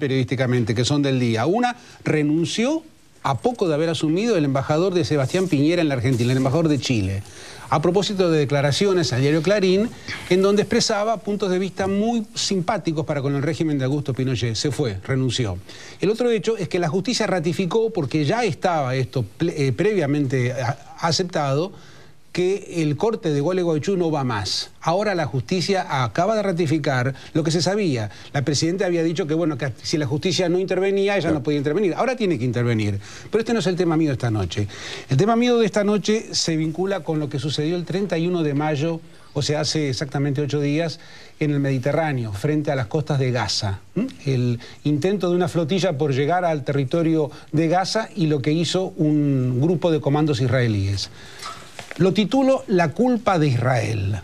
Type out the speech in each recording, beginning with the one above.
periodísticamente, que son del día. Una renunció a poco de haber asumido el embajador de Sebastián Piñera en la Argentina, el embajador de Chile, a propósito de declaraciones al diario Clarín, en donde expresaba puntos de vista muy simpáticos para con el régimen de Augusto Pinochet. Se fue, renunció. El otro hecho es que la justicia ratificó, porque ya estaba esto eh, previamente aceptado, que el corte de Gualeguaychú no va más. Ahora la justicia acaba de ratificar lo que se sabía. La presidenta había dicho que, bueno, que si la justicia no intervenía, ella no podía intervenir. Ahora tiene que intervenir. Pero este no es el tema mío esta noche. El tema mío de esta noche se vincula con lo que sucedió el 31 de mayo, o sea, hace exactamente ocho días, en el Mediterráneo, frente a las costas de Gaza. El intento de una flotilla por llegar al territorio de Gaza y lo que hizo un grupo de comandos israelíes. Lo titulo La culpa de Israel.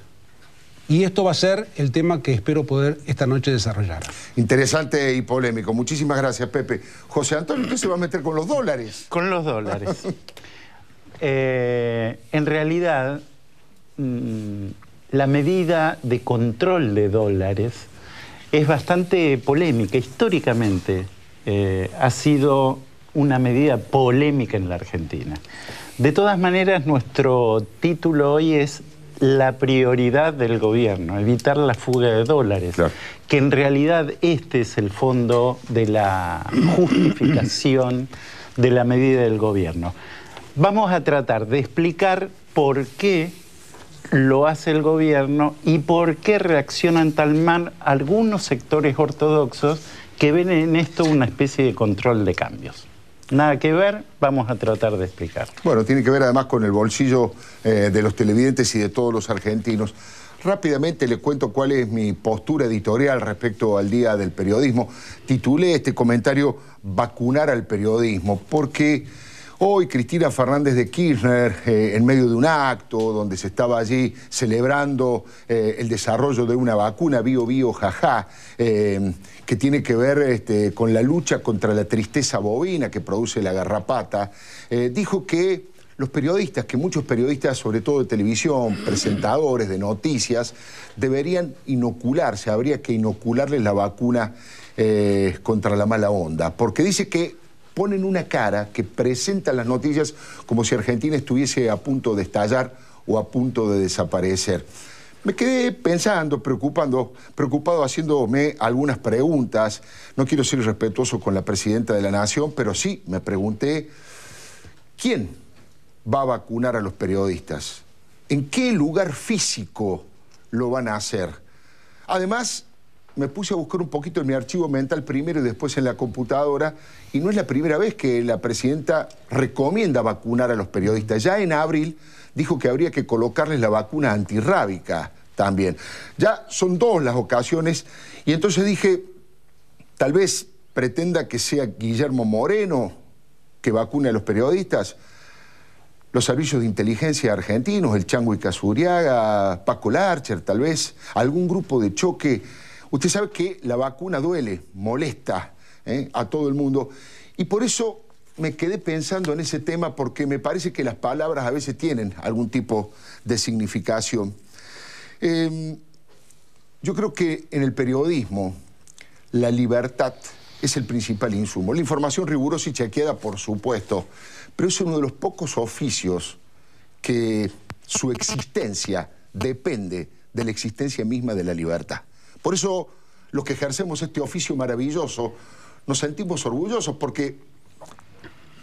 Y esto va a ser el tema que espero poder esta noche desarrollar. Interesante y polémico. Muchísimas gracias, Pepe. José Antonio, ¿qué se va a meter con los dólares. Con los dólares. Eh, en realidad, mm, la medida de control de dólares es bastante polémica. Históricamente eh, ha sido una medida polémica en la Argentina. De todas maneras, nuestro título hoy es la prioridad del gobierno, evitar la fuga de dólares, que en realidad este es el fondo de la justificación de la medida del gobierno. Vamos a tratar de explicar por qué lo hace el gobierno y por qué reaccionan tal mal algunos sectores ortodoxos que ven en esto una especie de control de cambios. Nada que ver, vamos a tratar de explicar. Bueno, tiene que ver además con el bolsillo eh, de los televidentes y de todos los argentinos. Rápidamente les cuento cuál es mi postura editorial respecto al Día del Periodismo. Titulé este comentario Vacunar al Periodismo, porque Hoy Cristina Fernández de Kirchner, eh, en medio de un acto donde se estaba allí celebrando eh, el desarrollo de una vacuna bio bio jaja, eh, que tiene que ver este, con la lucha contra la tristeza bovina que produce la garrapata, dijo que los periodistas, que muchos periodistas, sobre todo de televisión, presentadores de noticias, deberían inocularse, habría que inocularles la vacuna contra la mala onda, porque dice que ponen una cara que presenta las noticias como si Argentina estuviese a punto de estallar o a punto de desaparecer. Me quedé pensando, preocupando, preocupado haciéndome algunas preguntas. No quiero ser irrespetuoso con la presidenta de la Nación, pero sí me pregunté, ¿quién va a vacunar a los periodistas? ¿En qué lugar físico lo van a hacer? Además, me puse a buscar un poquito en mi archivo mental primero y después en la computadora, y no es la primera vez que la presidenta recomienda vacunar a los periodistas. Ya en abril dijo que habría que colocarles la vacuna antirrábica también. Ya son dos las ocasiones, y entonces dije, tal vez pretenda que sea Guillermo Moreno que vacune a los periodistas los servicios de inteligencia argentinos, el Chango y Casuriaga, Paco Larcher, tal vez, algún grupo de choque Usted sabe que la vacuna duele, molesta ¿eh? a todo el mundo. Y por eso me quedé pensando en ese tema porque me parece que las palabras a veces tienen algún tipo de significación. Em, yo creo que en el periodismo la libertad es el principal insumo. La información rigurosa y chequeada, por supuesto, pero es uno de los pocos oficios que su existencia depende de la existencia misma de la libertad. Por eso los que ejercemos este oficio maravilloso nos sentimos orgullosos porque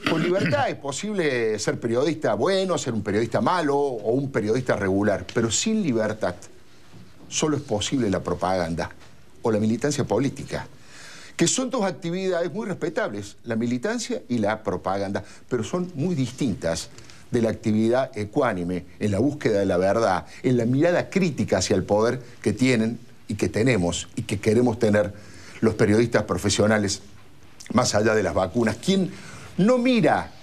con libertad es posible ser periodista bueno, ser un periodista malo o un periodista regular, pero sin libertad solo es posible la propaganda o la militancia política, que son dos actividades muy respetables, la militancia y la propaganda, pero son muy distintas de la actividad ecuánime, en la búsqueda de la verdad, en la mirada crítica hacia el poder que tienen y que tenemos y que queremos tener los periodistas profesionales más allá de las vacunas. Quien no mira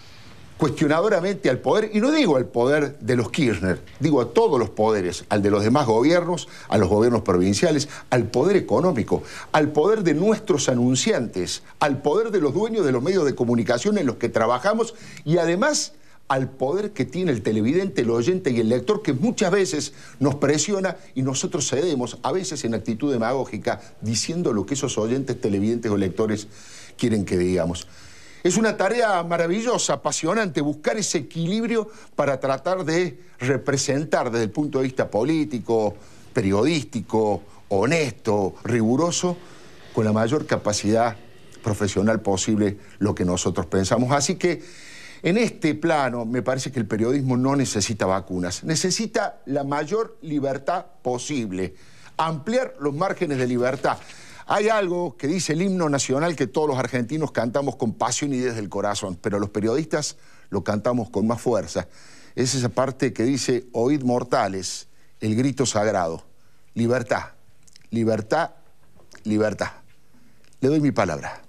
cuestionadoramente al poder, y no digo al poder de los Kirchner, digo a todos los poderes, al de los demás gobiernos, a los gobiernos provinciales, al poder económico, al poder de nuestros anunciantes, al poder de los dueños de los medios de comunicación en los que trabajamos y además al poder que tiene el televidente, el oyente y el lector, que muchas veces nos presiona y nosotros cedemos, a veces en actitud demagógica, diciendo lo que esos oyentes, televidentes o lectores quieren que digamos. Es una tarea maravillosa, apasionante, buscar ese equilibrio para tratar de representar desde el punto de vista político, periodístico, honesto, riguroso, con la mayor capacidad profesional posible lo que nosotros pensamos. Así que en este plano, me parece que el periodismo no necesita vacunas, necesita la mayor libertad posible, ampliar los márgenes de libertad. Hay algo que dice el himno nacional que todos los argentinos cantamos con pasión y desde el corazón, pero los periodistas lo cantamos con más fuerza. Es esa parte que dice, oíd mortales, el grito sagrado, libertad, libertad, libertad. Le doy mi palabra.